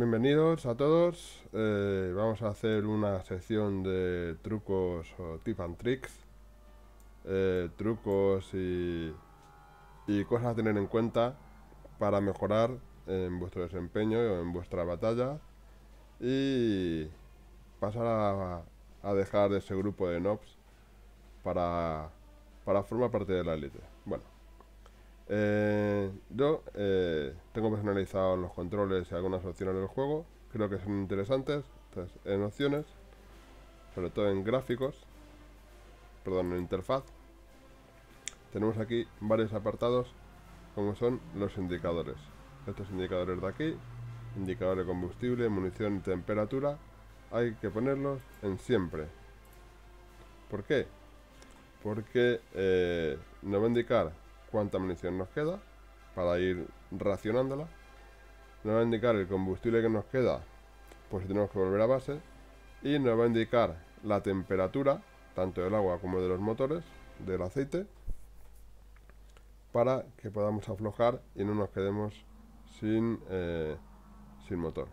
Bienvenidos a todos. Eh, vamos a hacer una sección de trucos o tip and tricks. Eh, trucos y, cosas a tener en cuenta para mejorar en vuestro desempeño o en vuestra batalla. Y pasar a, dejar de ese grupo de nobs para, para formar parte de la élite. Eh, yo eh, tengo personalizados los controles y algunas opciones del juego. Creo que son interesantes. en opciones, sobre todo en gráficos, perdón, en interfaz, tenemos aquí varios apartados como son los indicadores. Estos indicadores de aquí, indicadores de combustible, munición y temperatura, hay que ponerlos en siempre. ¿Por qué? Porque eh, nos va a indicar cuánta munición nos queda para ir racionándola. Nos va a indicar el combustible que nos queda, Por pues si tenemos que volver a base. Y nos va a indicar la temperatura, tanto del agua como de los motores, del aceite, para que podamos aflojar y no nos quedemos sin, eh, sin motor.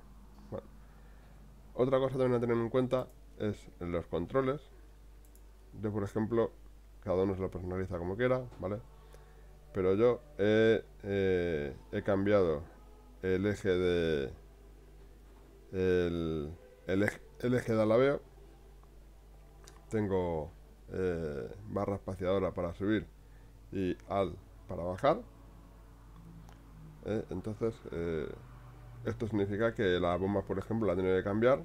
Otra cosa también a tener en cuenta es los controles. Yo, por ejemplo, cada uno se lo personaliza como quiera, ¿vale? pero yo eh, he, cambiado el eje de el, eje, tengo eh, barra espaciadora para subir y al para bajar ¿eh? entonces esto significa que la bomba por ejemplo la tiene que cambiar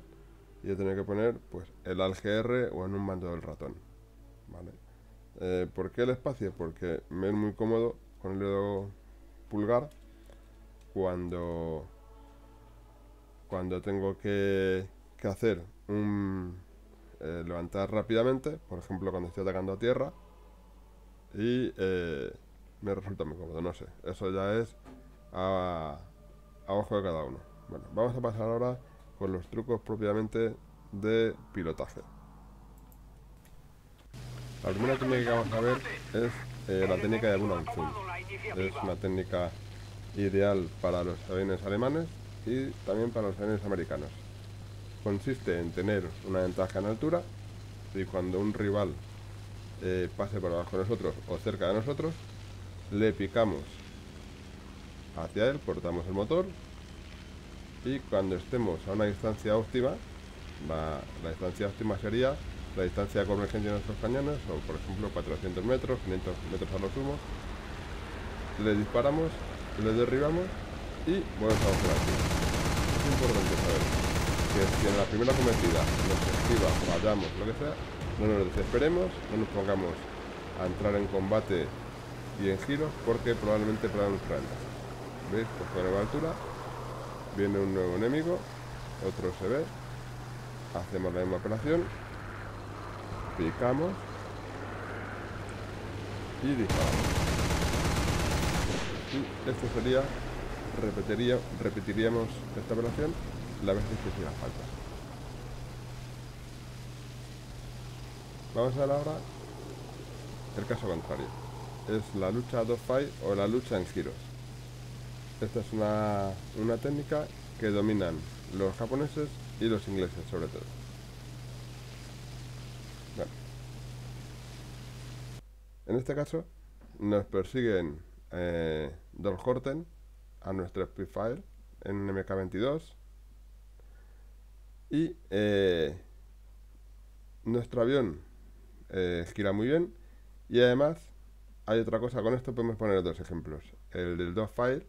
y he tenido que poner pues el algr o en un mando del ratón vale ¿Por qué el espacio? Porque me es muy cómodo con el dedo pulgar cuando, cuando tengo que, hacer un eh, levantar rápidamente, por ejemplo cuando estoy atacando a tierra, y eh, me resulta muy cómodo, no sé, eso ya es a, ojo de cada uno. Bueno, vamos a pasar ahora con los trucos propiamente de pilotaje. La primera técnica que vamos a ver es eh, la técnica de alguna Zoom es una técnica ideal para los aviones alemanes y también para los aviones americanos. Consiste en tener una ventaja en altura y cuando un rival eh, pase por abajo de nosotros o cerca de nosotros, le picamos hacia él, portamos el motor y cuando estemos a una distancia óptima, la, distancia óptima sería la distancia de convergencia de nuestros cañones, O por ejemplo 400 metros, 500 metros a lo sumo, le disparamos, le derribamos y bueno, a operar aquí. Es importante saber que si en la primera cometida nos esquiva, fallamos, lo que sea, no nos desesperemos, no nos pongamos a entrar en combate y en giro, porque probablemente para nuestra alma. ¿Veis? Pues con altura viene un nuevo enemigo, otro se ve, hacemos la misma operación, picamos y disparamos y esto sería, repetiríamos esta operación ...la vez que hiciera falta. Vamos a ver ahora el caso contrario. Es la lucha a dos fight o la lucha en giros. Esta es una, técnica que dominan los japoneses y los ingleses sobre todo. En este caso, nos persiguen eh, Horten a nuestro Spitfire en MK22 y eh, nuestro avión eh, Gira muy bien y además hay otra cosa, con esto podemos poner dos ejemplos el del Dogfire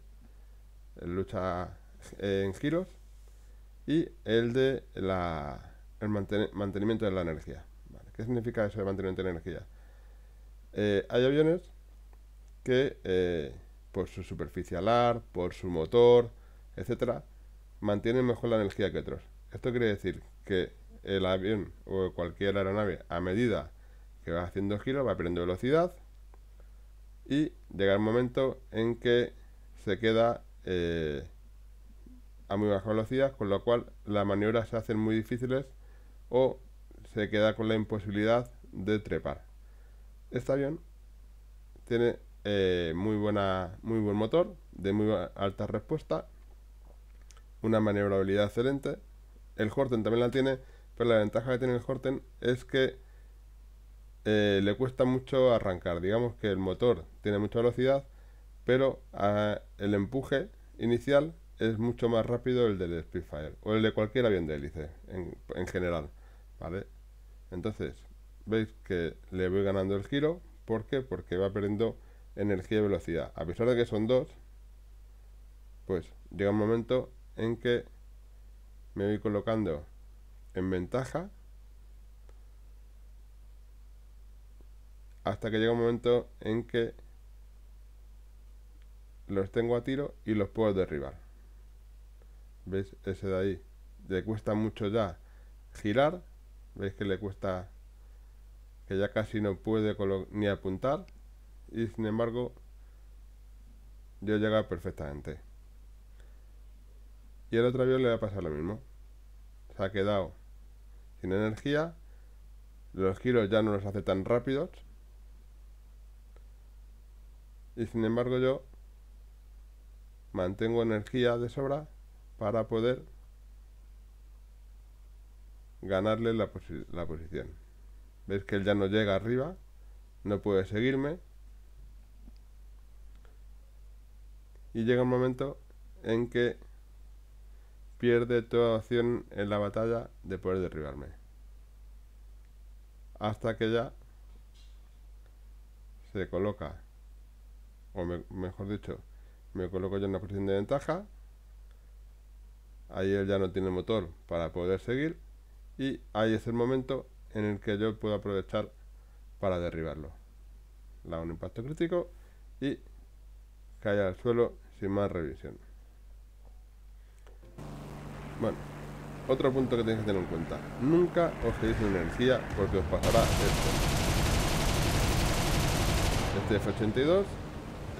el lucha eh, en giros y el de la, el mantenimiento de la energía ¿Qué significa eso de mantenimiento de energía? hay aviones que eh, por su superficie alar, por su motor, etcétera, mantienen mejor la energía que otros. Esto quiere decir que el avión o cualquier aeronave, a medida que va haciendo giro, va perdiendo velocidad y llega el momento en que se queda eh, a muy baja velocidad, con lo cual las maniobras se hacen muy difíciles o se queda con la imposibilidad de trepar. Este avión tiene eh, muy, buena, muy buen motor, de muy alta respuesta, una maniobrabilidad excelente. El Horten también la tiene, pero la ventaja que tiene el Horten es que eh, le cuesta mucho arrancar. Digamos que el motor tiene mucha velocidad, pero ah, el empuje inicial es mucho más rápido el del Spitfire o el de cualquier avión de hélice en, general. ¿vale? Entonces, veis que le voy ganando el giro. ¿Por Porque va perdiendo energía y velocidad. A pesar de que son dos, pues llega un momento en que me voy colocando en ventaja hasta que llega un momento en que los tengo a tiro y los puedo derribar. ¿Veis? Ese de ahí. Le cuesta mucho ya girar. ¿Veis que le cuesta que ya casi no puede ni apuntar? y sin embargo yo llegaba perfectamente. Y el otro avión le va a pasar lo mismo. Se ha quedado sin energía, los giros ya no los hace tan rápidos y sin embargo yo mantengo energía de sobra para poder ganarle la, la posición. ¿Ves que él ya no llega arriba? No puede seguirme. y llega un momento en que pierde toda opción en la batalla de poder derribarme. Hasta que ya se coloca, o mejor dicho, me coloco yo en una posición de ventaja. Ahí él ya no tiene motor para poder seguir. Y ahí es el momento en el que yo puedo aprovechar para derribarlo. Le un impacto crítico y cae al suelo más revisión. Bueno, otro punto que tenéis que tener en cuenta. Nunca os quedéis energía porque os pasará esto. Este f 82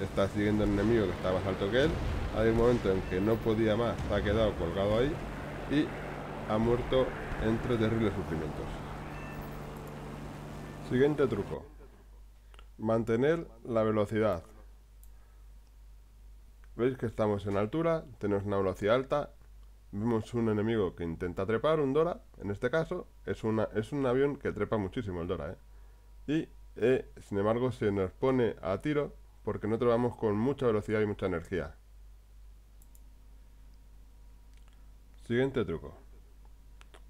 está siguiendo al enemigo que está más alto que él. Hay un momento en que no podía más, ha quedado colgado ahí y ha muerto entre terribles sufrimientos. Siguiente truco. Mantener la velocidad. Veis que estamos en altura, tenemos una velocidad alta, vemos un enemigo que intenta trepar, un Dora, en este caso, es, una, es un avión que trepa muchísimo el Dora, ¿eh? Y, eh, sin embargo, se nos pone a tiro porque no vamos con mucha velocidad y mucha energía. Siguiente truco.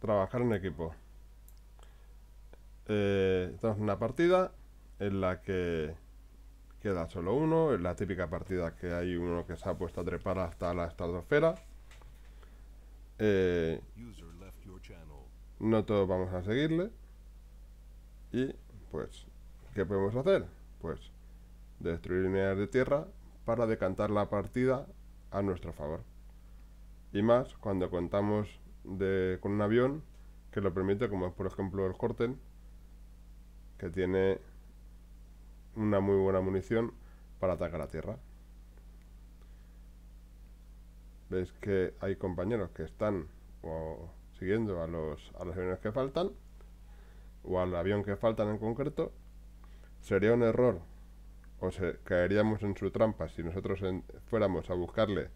Trabajar en equipo. Eh, estamos en una partida en la que queda solo uno, es la típica partida que hay uno que se ha puesto a trepar hasta la estratosfera. Eh, no todos vamos a seguirle. Y pues, ¿qué podemos hacer? Pues destruir líneas de tierra para decantar la partida a nuestro favor. Y más cuando contamos con un avión que lo permite, como es por ejemplo el Horten, que tiene una muy buena munición para atacar a tierra. Veis que hay compañeros que están o, siguiendo a los, a aviones que faltan, o al avión que faltan en concreto. Sería un error, o caeríamos en su trampa si nosotros fuéramos a buscarle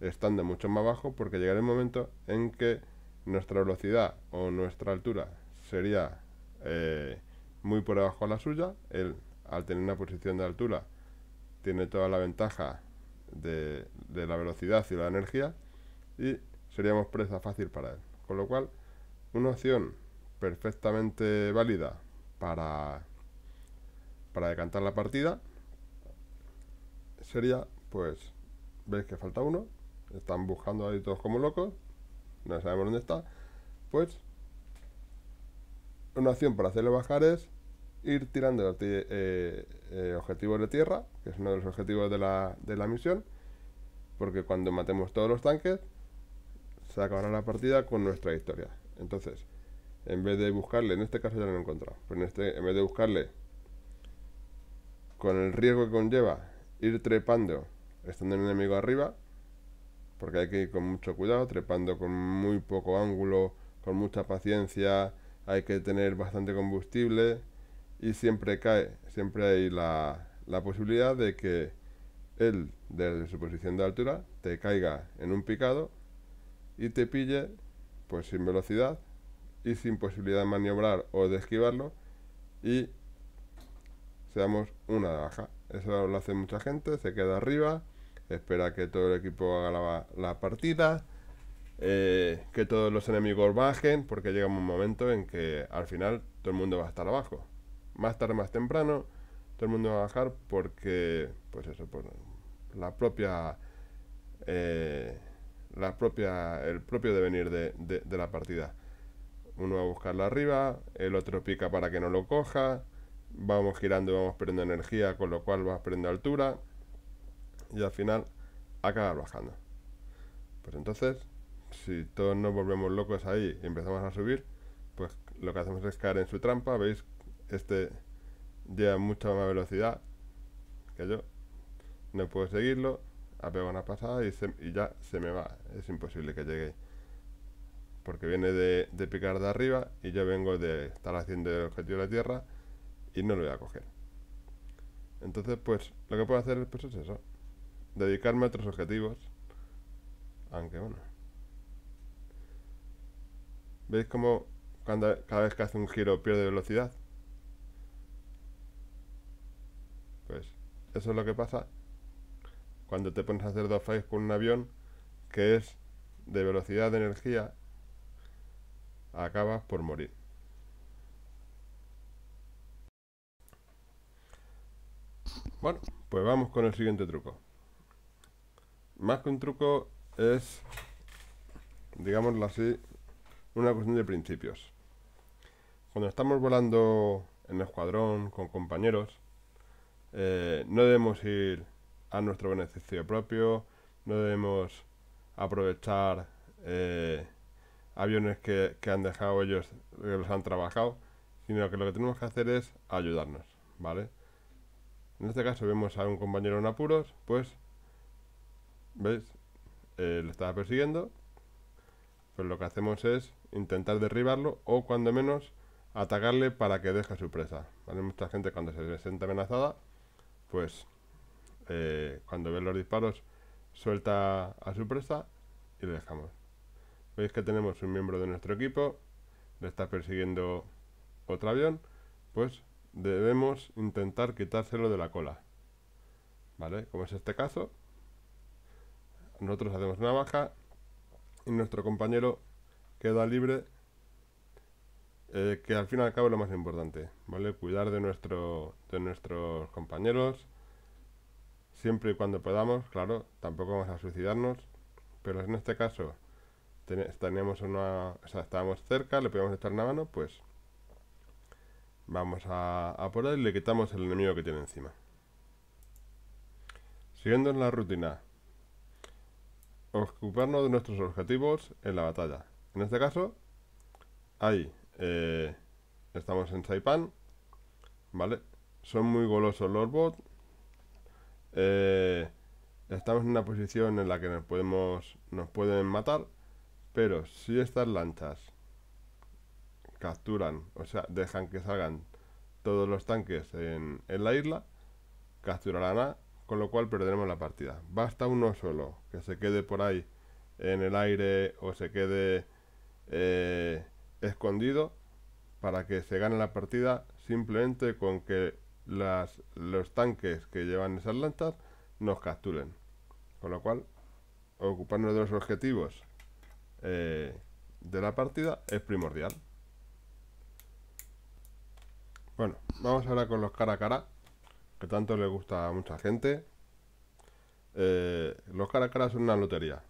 estando mucho más bajo, porque llegará el momento en que nuestra velocidad o nuestra altura sería eh, muy por debajo a la suya, el al tener una posición de altura, tiene toda la ventaja de, la velocidad y la energía y seríamos presa fácil para él. Con lo cual, una opción perfectamente válida para, para decantar la partida sería, pues, veis que falta uno, están buscando ahí todos como locos, no sabemos dónde está, pues una opción para hacerle bajar es ir tirando eh, eh, objetivos de tierra, que es uno de los objetivos de la, de la misión, porque cuando matemos todos los tanques, se acabará la partida con nuestra historia. Entonces, en vez de buscarle, en este caso ya lo he pero en, este, en vez de buscarle con el riesgo que conlleva ir trepando estando el enemigo arriba, porque hay que ir con mucho cuidado, trepando con muy poco ángulo, con mucha paciencia, hay que tener bastante combustible, y siempre cae, siempre hay la, posibilidad de que él, desde su posición de altura, te caiga en un picado y te pille, pues sin velocidad y sin posibilidad de maniobrar o de esquivarlo y seamos una de baja. Eso lo hace mucha gente, se queda arriba, espera que todo el equipo haga la, partida, eh, que todos los enemigos bajen, porque llega un momento en que al final todo el mundo va a estar abajo más tarde, más temprano, todo el mundo va a bajar porque, pues eso, por la propia, eh, la propia, el propio devenir de, la partida. Uno va a buscarla arriba, el otro pica para que no lo coja, vamos girando y vamos perdiendo energía, con lo cual vas perdiendo altura y al final acaba bajando. Pues entonces, si todos nos volvemos locos ahí y empezamos a subir, pues lo que hacemos es caer en su trampa, veis este lleva mucha más velocidad que yo. No puedo seguirlo, apego una pasada y, y ya se me va. Es imposible que llegue. Porque viene de, picar de arriba y yo vengo de estar haciendo el objetivo de la tierra y no lo voy a coger. Entonces, pues, lo que puedo hacer pues, es eso. Dedicarme a otros objetivos. Aunque bueno. ¿Veis cómo cuando, cada vez que hace un giro pierde velocidad? Eso es lo que pasa cuando te pones a hacer dos con un avión que es de velocidad de energía, acabas por morir. Bueno, pues vamos con el siguiente truco. Más que un truco es, digámoslo así, una cuestión de principios. Cuando estamos volando en escuadrón con compañeros, eh, no debemos ir a nuestro beneficio propio, no debemos aprovechar eh, aviones que, han dejado ellos, que los han trabajado, sino que lo que tenemos que hacer es ayudarnos, ¿vale? En este caso vemos a un compañero en apuros, pues, ¿veis? Eh, le estaba persiguiendo, pues lo que hacemos es intentar derribarlo o cuando menos atacarle para que deje su presa, Mucha gente cuando se siente amenazada pues cuando ve los disparos suelta a su presa y le dejamos. Veis que tenemos un miembro de nuestro equipo, le está persiguiendo otro avión, pues debemos intentar quitárselo de la cola. ¿Vale? Como es este caso, nosotros hacemos una baja y nuestro compañero queda libre eh, que al fin y al cabo es lo más importante, ¿vale? Cuidar de, nuestro, de nuestros compañeros, siempre y cuando podamos, claro, tampoco vamos a suicidarnos, pero en este caso teníamos una, o estábamos cerca, le podíamos echar una mano, pues vamos a, a por él y le quitamos el enemigo que tiene encima. Siguiendo en la rutina, ocuparnos de nuestros objetivos en la batalla. En este caso, hay eh, estamos en Saipan. ¿Vale? Son muy golosos los bots. Eh, estamos en una posición en la que nos podemos nos pueden matar. Pero si estas lanchas capturan, o sea, dejan que salgan todos los tanques en, en la isla, capturarán a, con lo cual perderemos la partida. Basta uno solo, que se quede por ahí en el aire o se quede eh, escondido para que se gane la partida simplemente con que los tanques que llevan esas lanzas nos capturen. Con lo cual, ocuparnos de los objetivos eh, de la partida es primordial. Bueno, vamos ahora con los cara a cara, que tanto le gusta a mucha gente. Eh, los cara a cara son una lotería.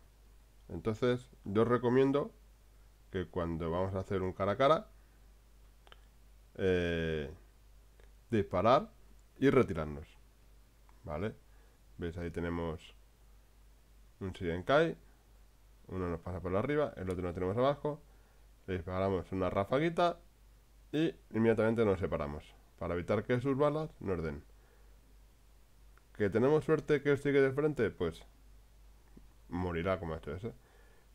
Entonces, yo recomiendo que cuando vamos a hacer un cara a cara, eh, disparar y retirarnos. ¿Vale? ¿Veis? Ahí tenemos un Sirenkai. Uno nos pasa por arriba, el otro lo tenemos abajo. Le disparamos una rafaguita y inmediatamente nos separamos para evitar que sus balas nos den. ¿Que tenemos suerte que os sigue de frente? Pues morirá como esto es,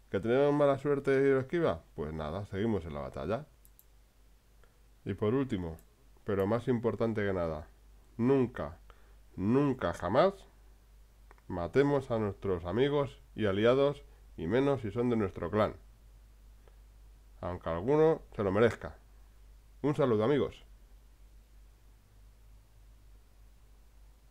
¿Que tenemos mala suerte ir a esquiva? Pues nada, seguimos en la batalla. Y por último, pero más importante que nada, nunca, nunca jamás matemos a nuestros amigos y aliados, y menos si son de nuestro clan. Aunque alguno se lo merezca. Un saludo amigos.